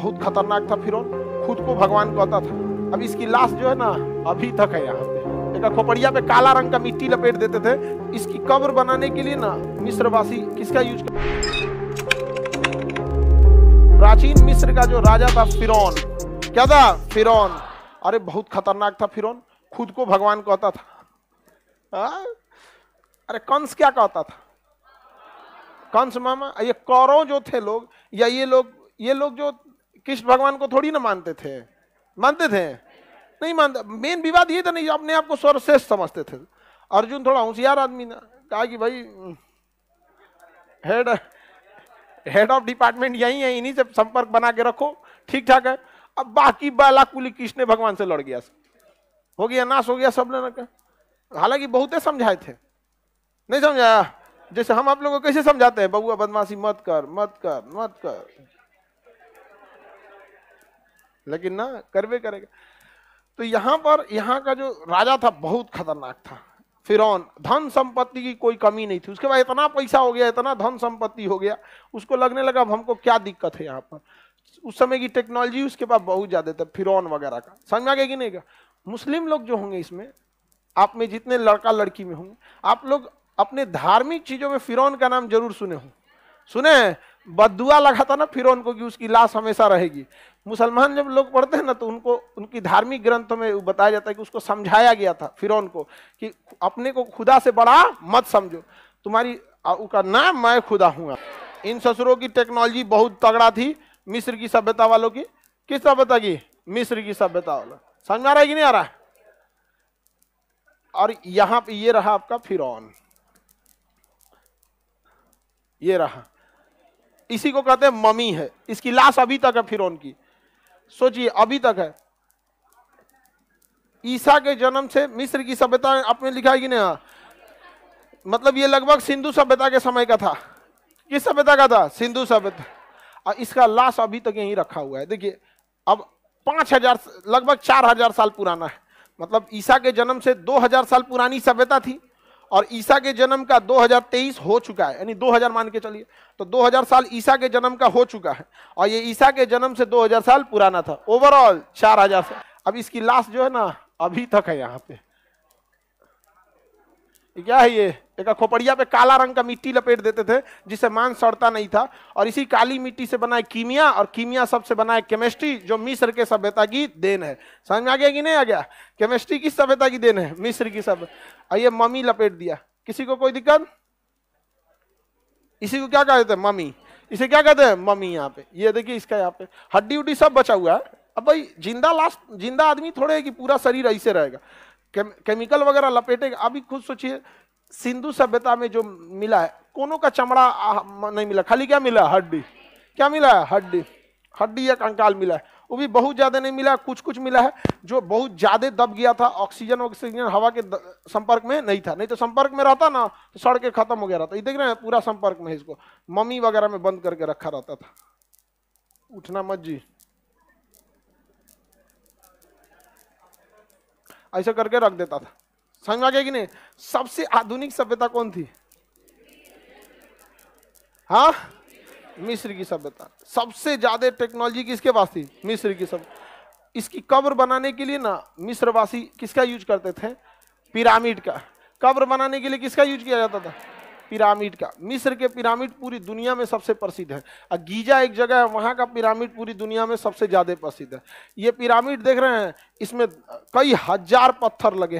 बहुत खतरनाक था फिर खुद को भगवान कहता था अब इसकी लाश जो है ना अभी तक है यहाँ पे एक खोपड़िया पे काला रंग का मिट्टी लपेट देते थे इसकी कब्र बनाने के लिए ना मिस्रवासी किसका यूज कर प्राचीन मिस्र का जो राजा था फिरौन क्या था फिरौन अरे बहुत खतरनाक था फिरौन खुद को भगवान कहता था आ? अरे कंस क्या कहता था कंस मामा ये कौरों जो थे लोग या ये लोग ये लोग जो कृष्ण भगवान को थोड़ी ना मानते थे मानते थे नहीं मानते मेन विवाद ये था नहीं अपने आप को सर्वश्रेष्ठ समझते थे अर्जुन थोड़ा होशियार आदमी ना कहा कि भाई हेड हेड ऑफ डिपार्टमेंट यही है इन्हीं से संपर्क बना के रखो ठीक ठाक है अब बाकी कुली कृष्ण भगवान से लड़ गया हो गया नाश हो गया सब ने हालांकि बहुते समझाए थे नहीं समझाया जैसे हम आप लोगों को कैसे समझाते हैं बबुआ बदमाशी मत कर मत कर मत कर लेकिन ना करवे करेगा तो यहाँ पर यहाँ का जो राजा था बहुत खतरनाक था फिर धन संपत्ति की कोई कमी नहीं थी उसके बाद इतना पैसा हो गया इतना धन संपत्ति हो गया उसको लगने लगा अब हमको क्या दिक्कत है यहाँ पर उस समय की टेक्नोलॉजी उसके पास बहुत ज़्यादा था फिर वगैरह का समझ में आ गया कि नहीं का मुस्लिम लोग जो होंगे इसमें आप में जितने लड़का लड़की में होंगे आप लोग अपने धार्मिक चीज़ों में फिरौन का नाम जरूर सुने हों सुने हैं बदुआ लगा था ना फिर उनको कि उसकी लाश हमेशा रहेगी मुसलमान जब लोग पढ़ते हैं ना तो उनको उनकी धार्मिक ग्रंथों में बताया जाता है कि उसको समझाया गया था फिर को कि अपने को खुदा से बड़ा मत समझो तुम्हारी उसका नाम मैं खुदा हूँ इन ससुरों की टेक्नोलॉजी बहुत तगड़ा थी मिस्र की सभ्यता वालों की किस सभ्यता की मिस्र की सभ्यता वालों समझ आ रहा है कि नहीं आ रहा है और यहाँ पे ये रहा आपका फिरौन ये रहा इसी को कहते हैं ममी है इसकी लाश अभी तक है फिर की सोचिए अभी तक है ईसा के जन्म से मिस्र की सभ्यता आपने लिखा है कि नहीं हाँ। मतलब ये लगभग सिंधु सभ्यता के समय का था किस सभ्यता का था सिंधु सभ्यता और इसका लाश अभी तक यहीं रखा हुआ है देखिए अब पाँच हजार लगभग चार हजार साल पुराना है मतलब ईसा के जन्म से दो हजार साल पुरानी सभ्यता थी और ईसा के जन्म का 2023 हो चुका है यानी 2000 मान के चलिए तो 2000 साल ईसा के जन्म का हो चुका है और ये ईसा के जन्म से 2000 साल पुराना था ओवरऑल 4000 साल अब इसकी लास्ट जो है ना अभी तक है यहाँ पे क्या है ये एक खोपड़िया पे काला रंग का मिट्टी लपेट देते थे जिससे मान सड़ता नहीं था और इसी काली मिट्टी से बनाए कीमिया और कीमिया सबसे बनाए केमिस्ट्री जो मिस्र के सभ्यता की देन है समझ में आ गया कि नहीं आ गया केमिस्ट्री किस सभ्यता की देन है मिस्र की सब और ये मम्मी लपेट दिया किसी को कोई दिक्कत इसी को क्या कहते हैं मम्मी इसे क्या कहते हैं मम्मी यहाँ पे ये देखिए इसका यहाँ पे हड्डी उड्डी सब बचा हुआ है अब भाई जिंदा लास्ट जिंदा आदमी थोड़े है कि पूरा शरीर ऐसे रहेगा केम, केमिकल वगैरह लपेटेगा अभी खुद सोचिए सिंधु सभ्यता में जो मिला है कोनो का चमड़ा नहीं मिला खाली क्या मिला हड्डी क्या मिला है हड्डी हड्डी या कंकाल मिला है वो भी बहुत ज़्यादा नहीं मिला कुछ कुछ मिला है जो बहुत ज़्यादा दब गया था ऑक्सीजन ऑक्सीजन हवा के संपर्क में नहीं था नहीं तो संपर्क में रहता ना तो सड़ के खत्म हो गया रहता ये देख रहे हैं पूरा संपर्क में इसको मम्मी वगैरह में बंद करके रखा रहता था उठना मत जी ऐसे करके रख देता था समझ आ गया कि नहीं सबसे आधुनिक सभ्यता कौन थी हा मिस्र की सभ्यता सबसे ज्यादा टेक्नोलॉजी किसके पास थी मिस्र की सभ्यता इसकी कब्र बनाने के लिए ना मिस्रवासी किसका यूज करते थे पिरामिड का कब्र बनाने के लिए किसका यूज किया जाता था पिरामिड का मिस्र के पिरामिड पूरी दुनिया में सबसे प्रसिद्ध है और गीजा एक जगह है वहाँ का पिरामिड पूरी दुनिया में सबसे ज़्यादा प्रसिद्ध है ये पिरामिड देख रहे हैं इसमें कई हजार पत्थर लगे